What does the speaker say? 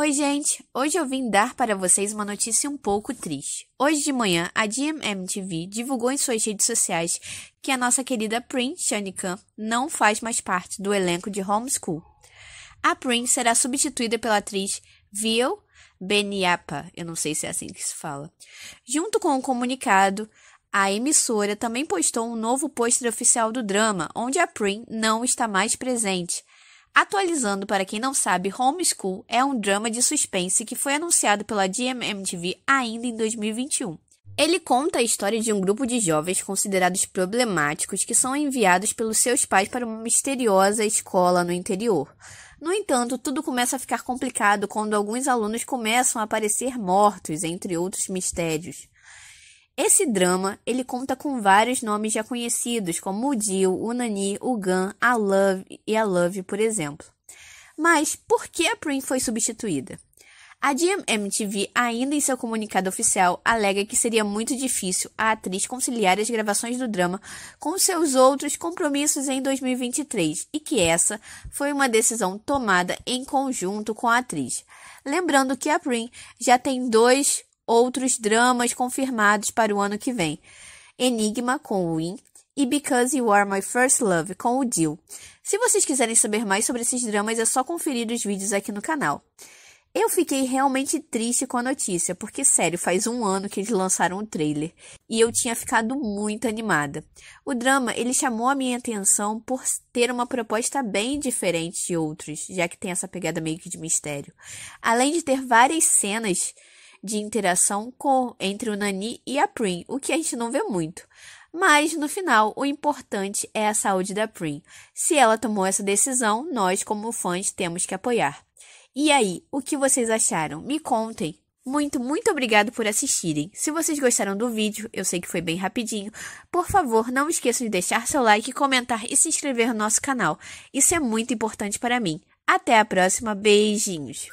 Oi, gente! Hoje eu vim dar para vocês uma notícia um pouco triste. Hoje de manhã, a DMMTV divulgou em suas redes sociais que a nossa querida Prince Khan não faz mais parte do elenco de Homeschool. A Prince será substituída pela atriz Vio Beniapa, eu não sei se é assim que se fala. Junto com o comunicado, a emissora também postou um novo pôster oficial do drama, onde a Prin não está mais presente, Atualizando para quem não sabe, Homeschool é um drama de suspense que foi anunciado pela GMMTV ainda em 2021. Ele conta a história de um grupo de jovens considerados problemáticos que são enviados pelos seus pais para uma misteriosa escola no interior. No entanto, tudo começa a ficar complicado quando alguns alunos começam a aparecer mortos, entre outros mistérios. Esse drama, ele conta com vários nomes já conhecidos, como o Jill, o Nani, o Gun, a Love e a Love, por exemplo. Mas por que a Prim foi substituída? A GMMTV, ainda em seu comunicado oficial, alega que seria muito difícil a atriz conciliar as gravações do drama com seus outros compromissos em 2023 e que essa foi uma decisão tomada em conjunto com a atriz. Lembrando que a Prim já tem dois outros dramas confirmados para o ano que vem. Enigma com o Win e Because You Are My First Love com o Dil. Se vocês quiserem saber mais sobre esses dramas, é só conferir os vídeos aqui no canal. Eu fiquei realmente triste com a notícia, porque, sério, faz um ano que eles lançaram o trailer e eu tinha ficado muito animada. O drama ele chamou a minha atenção por ter uma proposta bem diferente de outros, já que tem essa pegada meio que de mistério. Além de ter várias cenas de interação com entre o Nani e a Prim, o que a gente não vê muito. Mas no final, o importante é a saúde da Prim. Se ela tomou essa decisão, nós como fãs temos que apoiar. E aí, o que vocês acharam? Me contem. Muito, muito obrigado por assistirem. Se vocês gostaram do vídeo, eu sei que foi bem rapidinho, por favor, não esqueçam de deixar seu like, comentar e se inscrever no nosso canal. Isso é muito importante para mim. Até a próxima, beijinhos!